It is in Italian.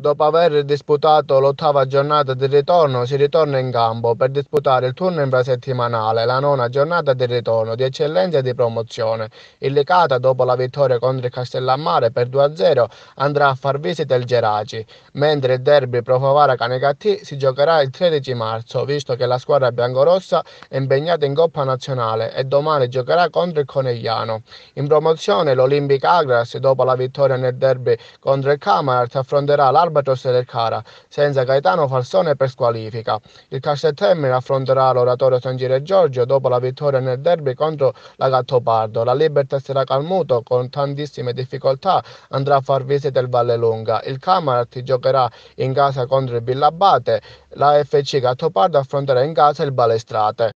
Dopo aver disputato l'ottava giornata di ritorno si ritorna in campo per disputare il turno infrasettimanale, la nona giornata di ritorno di eccellenza e di promozione. Il Licata, dopo la vittoria contro il Castellammare per 2-0, andrà a far visita il Geraci, mentre il derby Pro Profavara-Canecattì si giocherà il 13 marzo, visto che la squadra biancorossa è impegnata in Coppa Nazionale e domani giocherà contro il Conegliano. In promozione l'Olimpic Agras, dopo la vittoria nel derby contro il Camarart, affronterà l'Alba Albatros e Cara, senza Gaetano Falsone per squalifica. Il Casteltermine affronterà l'oratorio San Giro e Giorgio dopo la vittoria nel derby contro la Gattopardo. La Libertas sarà la Calmuto, con tantissime difficoltà, andrà a far visita al Vallelunga. Il Camarat giocherà in casa contro il Villabate. La FC Gattopardo affronterà in casa il Balestrate.